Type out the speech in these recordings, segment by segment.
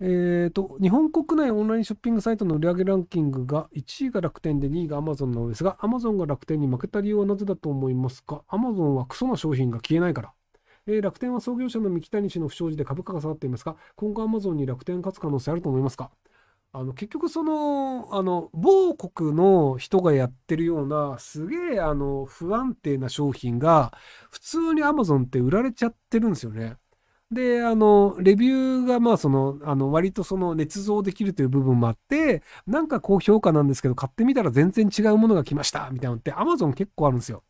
えっ、ー、と、日本国内オンラインショッピングサイトの売上ランキングが1位が楽天で2位がアマゾンなのですが、アマゾンが楽天に負けた理由はなぜだと思いますかアマゾンはクソな商品が消えないから。えー、楽天は創業者の三木谷氏の不祥事で株価が下がっていますが、今後アマゾンに楽天勝つ可能性あると思いますかあの結局その、あの、某国の人がやってるような、すげえあの、不安定な商品が、普通にアマゾンって売られちゃってるんですよね。で、あの、レビューが、まあ、その、あの、割とその、捏造できるという部分もあって、なんか高評価なんですけど、買ってみたら全然違うものが来ました、みたいなのって、Amazon 結構あるんですよ。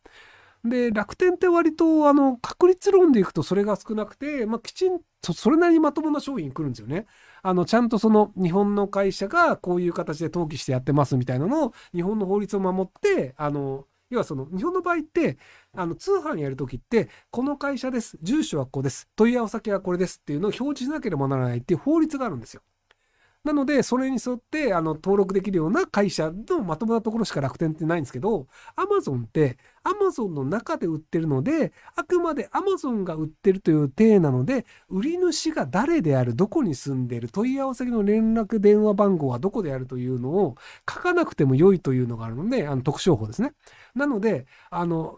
で、楽天って割と、あの、確率論でいくとそれが少なくて、まあ、きちんと、それなりにまともな商品来るんですよね。あの、ちゃんとその、日本の会社がこういう形で登記してやってますみたいなのを、日本の法律を守って、あの、要はその日本の場合ってあの通販やるときってこの会社です住所はここです問い合わせ先はこれですっていうのを表示しなければならないっていう法律があるんですよ。なので、それに沿って、あの、登録できるような会社のまともなところしか楽天ってないんですけど、アマゾンって、アマゾンの中で売ってるので、あくまでアマゾンが売ってるという体なので、売り主が誰である、どこに住んでいる、問い合わせの連絡電話番号はどこであるというのを書かなくても良いというのがあるので、あの特徴法ですね。なので、あの、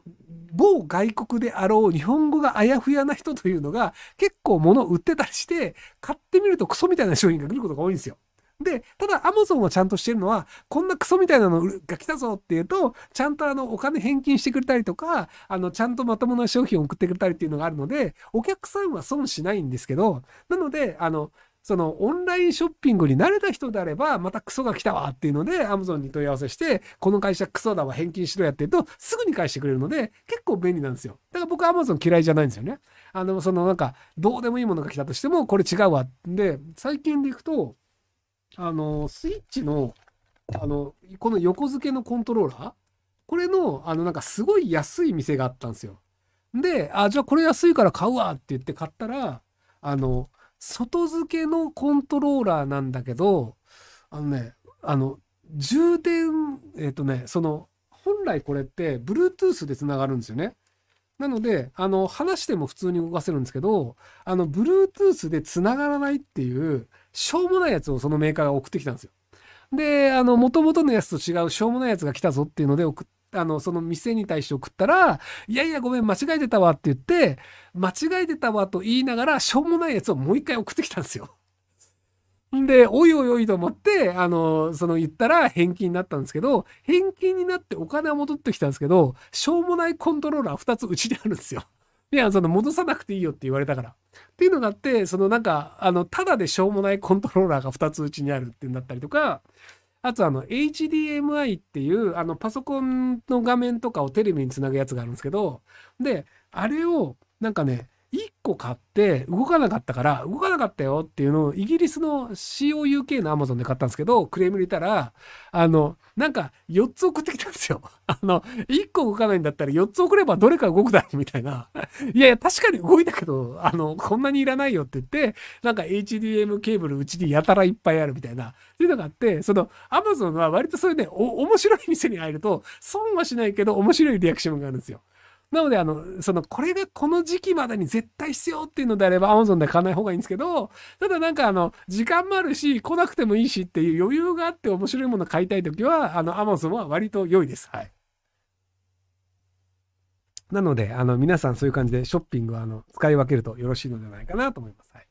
某外国であろう日本語があやふやな人というのが結構物売ってたりして、買ってみるとクソみたいな商品が来ることが多いんですよ。で、ただ Amazon はちゃんとしてるのは、こんなクソみたいなのが来たぞっていうと、ちゃんとあのお金返金してくれたりとか、あのちゃんとまともな商品を送ってくれたりっていうのがあるので、お客さんは損しないんですけど、なので、あの、そのオンラインショッピングに慣れた人であれば、またクソが来たわっていうので、Amazon に問い合わせして、この会社クソだわ、返金しろやってると、すぐに返してくれるので、結構便利なんですよ。だから僕 Amazon 嫌いじゃないんですよね。あの、そのなんか、どうでもいいものが来たとしても、これ違うわ。で、最近でいくと、あの、スイッチの、あの、この横付けのコントローラーこれの、あの、なんかすごい安い店があったんですよ。で、あ、じゃあこれ安いから買うわって言って買ったら、あの、外付けのコントローラーなんだけど、あのね、あの、充電、えっ、ー、とね、その、本来これって Bluetooth でつながるんですよね。なので、あの、話しても普通に動かせるんですけど、あの、Bluetooth で繋がらないっていう、しょうもないやつをそのメーカーが送ってきたんですよ。で、あの、元々のやつと違うしょうもないやつが来たぞっていうので送っあの、その店に対して送ったら、いやいやごめん、間違えてたわって言って、間違えてたわと言いながら、しょうもないやつをもう一回送ってきたんですよ。で、おいおいおいと思って、あの、その言ったら返金になったんですけど、返金になってお金は戻ってきたんですけど、しょうもないコントローラー2つうちにあるんですよ。いや、その戻さなくていいよって言われたから。っていうのがあって、そのなんか、あの、ただでしょうもないコントローラーが2つうちにあるってなったりとか、あとあの、HDMI っていう、あの、パソコンの画面とかをテレビにつなぐやつがあるんですけど、で、あれを、なんかね、1個買って動かなかったから動かなかったよっていうのをイギリスの COUK の Amazon で買ったんですけどクレーム入れたらあのなんか4つ送ってきたんですよ あの1個動かないんだったら4つ送ればどれか動くだろみたいないやいや確かに動いたけどあのこんなにいらないよって言ってなんか HDM ケーブルうちにやたらいっぱいあるみたいなっていうのがあってその Amazon は割とそういうね面白い店に入ると損はしないけど面白いリアクションがあるんですよなので、あの、その、これがこの時期までに絶対必要っていうのであれば、Amazon で買わない方がいいんですけど、ただなんか、あの、時間もあるし、来なくてもいいしっていう余裕があって面白いもの買いたいときは、あの、Amazon は割と良いです。はい。なので、あの、皆さんそういう感じでショッピングは、あの、使い分けるとよろしいのではないかなと思います。はい。